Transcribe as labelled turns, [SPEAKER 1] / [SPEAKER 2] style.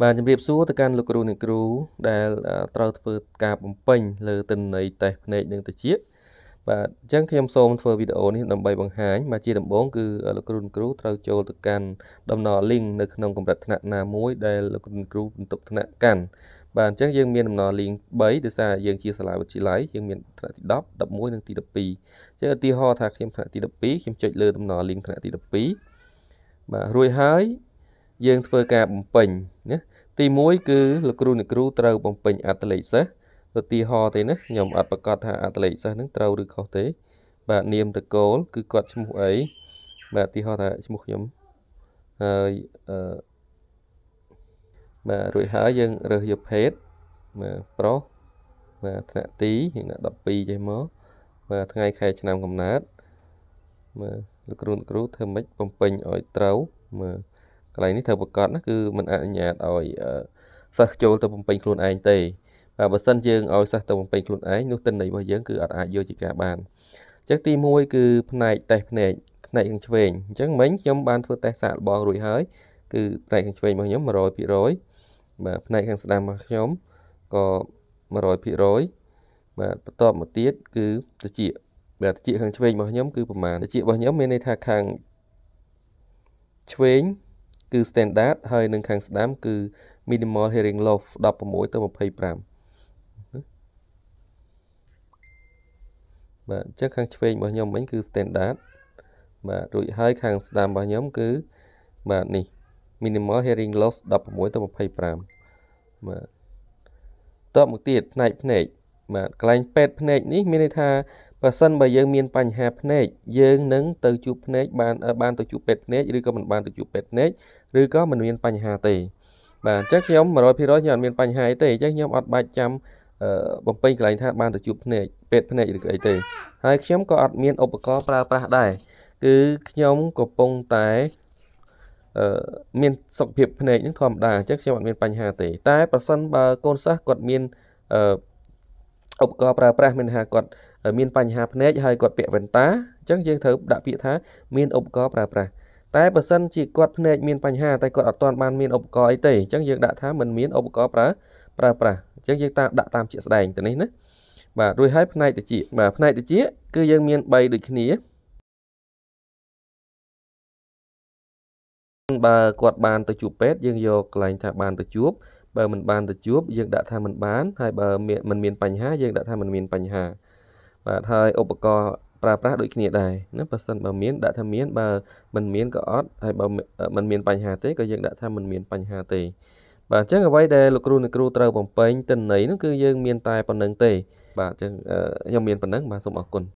[SPEAKER 1] បាទជំរាបសួរទៅកាន់លោកគ្រូអ្នកគ្រូដែលត្រូវធ្វើការបំពេញលើទិន្នន័យតេស្តភ្នែកនិងត្រចៀកបាទអញ្ចឹងខ្ញុំសូមធ្វើវីដេអូនេះដើម្បីបង្ហាញមកជាដំបូងគឺលោកគ្រូអ្នកគ្រូត្រូវចូលទៅកាន់ដំណរ link នៅក្នុងកម្រិតថ្នាក់ណាមួយដែលលោកគ្រូអ្នកគ្រូបន្ទុកថ្នាក់កាន់បាទអញ្ចឹងយើងមានដំណរ link 3ដោយសារយើងជាសាលាវិទ្យាល័យយើងមានថ្នាក់ទី10 11និងទី12អញ្ចឹងឧទាហរណ៍ថាខ្ញុំថ្នាក់ទី12ខ្ញុំចុចលើដំណរ link ថ្នាក់ទី12បាទរួចហើយយើងធ្វើការបំពេញណាទី1គឺលោកគ្រូអ្នកគ្រូត្រូវបំពេញអត្ថលេខសិស្សឧទាហរណ៍ទេណាខ្ញុំអត់ប្រកាសថាអត្ថលេខសិស្សនឹងត្រូវឬខុសទេ បាទនាម តកូល គឺគាត់ឈ្មោះអីបាទឧទាហរណ៍ថាឈ្មោះខ្ញុំហើយអឺបាទរួចហើយយើងរើសយកភេទបាទប្រុសបាទថ្នាក់ទីយើងដាក់12ចេះមកបាទថ្ងៃខែឆ្នាំកំណើតបាទលោកគ្រូលោកគ្រូធ្វើម៉េចបំពេញឲ្យត្រូវបាទកន្លែងនេះត្រូវប្រកាសណាគឺមិនអនុញ្ញាតឲ្យសិស្សចូលទៅបំពេញខ្លួនឯងទេបាទបើសិនយើងឲ្យសិស្សទៅបំពេញខ្លួនឯងនោះទិន្នន័យរបស់យើងគឺអត់អាចយកជាការបានអញ្ចឹងទី1គឺផ្នែកតេស្តភ្នែកផ្នែកខាងឆ្វេងអញ្ចឹងមិញខ្ញុំបានធ្វើតេស្តសាកល្បងរួចហើយគឺផ្នែកខាងឆ្វេងរបស់ខ្ញុំ100%បាទផ្នែកខាងស្ដាំរបស់ខ្ញុំក៏100%បាទបន្ទាប់មកទៀតគឺត្រចៀកបាទត្រចៀកខាងឆ្វេងរបស់ខ្ញុំគឺប្រមាណត្រចៀករបស់ខ្ញុំមានន័យថាខាងឆ្វេងគឺ standard ហើយនឹងខាងស្ដាំគឺ minimal herring loaf 16ទៅ25បាទអញ្ចឹងខាងឆ្វេងរបស់ខ្ញុំវិញគឺ standard បាទរួចហើយខាងស្ដាំរបស់ខ្ញុំ គឺបាទនេះ minimal herring loss 16ទៅ25បាទតបមកទៀតផ្នែកភ្នែកបាទកន្លែងពេទ្យភ្នែកនេះមានន័យថាបើសិនបើយើងមានបញ្ហាភ្នែកយើងនឹងទៅជួបភ្នែកបានបានទៅជួបពេទ្យភ្នែកឬក៏មិនបានទៅជួបពេទ្យភ្នែកឬក៏មិនមានបញ្ហាទេ បាទអញ្ចឹងខ្ញុំ100%ខ្ញុំអត់មានបញ្ហាទេអញ្ចឹងខ្ញុំអត់បាច់ចាំបំពេញកន្លែងថាបានទៅជួបភ្នែកពេទ្យភ្នែកឬក៏អីទេ ហើយខ្ញុំក៏អត់មានឧបករណ៍ប្រើប្រាស់ដែរគឺខ្ញុំកំពុងតែអឺមានសុខភាពភ្នែកនឹងធម្មតាអញ្ចឹងខ្ញុំអត់មានបញ្ហាទេ តែប្រសិនបើកូនសិស្សគាត់មានអឺឧបករណ៍ប្រើប្រាស់មានថាគាត់មានបញ្ហាភ្នែកហើយគាត់ពាក់វ៉ែនតាអញ្ចឹងយើងត្រូវដាក់ពាក្យថាមានឧបករណ៍ប្រើប្រាស់តែបើសិនជាគាត់ភ្នែកមានបញ្ហាតែគាត់អត់ទាន់បានមានឧបករណ៍អីទេអញ្ចឹងយើងដាក់ថាមិនមានឧបករណ៍ប្រើប្រើប្រាស់អញ្ចឹងយើងតាមដាក់តាមជាក់ស្ដែងទៅនេះណាបាទរួចហើយផ្នែកតិចបាទផ្នែកតិចគឺយើងមាន3ដូចគ្នាបើគាត់បានទៅជួបពេទ្យយើងយកកន្លែងថាបានទៅជួបបើមិនបានទៅជួបយើងដាក់ថាមិនបានហើយបើមិនមានបញ្ហា យើងដាក់ថាមិនមានបញ្ហាបាទហើយឧបករណ៍ប្រើប្រាស់ដូចគ្នាដែរណាបើសិនបើមានដាក់ថាមានបើមិនមានក៏អត់ហើយបើមិនមានបញ្ហាទេក៏យើងដាក់ថាមិនមានបញ្ហាទេ បាទអញ្ចឹងអ្វីដែលលោកគ្រូអ្នកគ្រូត្រូវបំពេញទិន្នន័យនោះគឺយើង មានតែប៉ុណ្្នឹងទេបាទអញ្ចឹងខ្ញុំមានប៉ុណ្្នឹងបាទសូមអរគុណ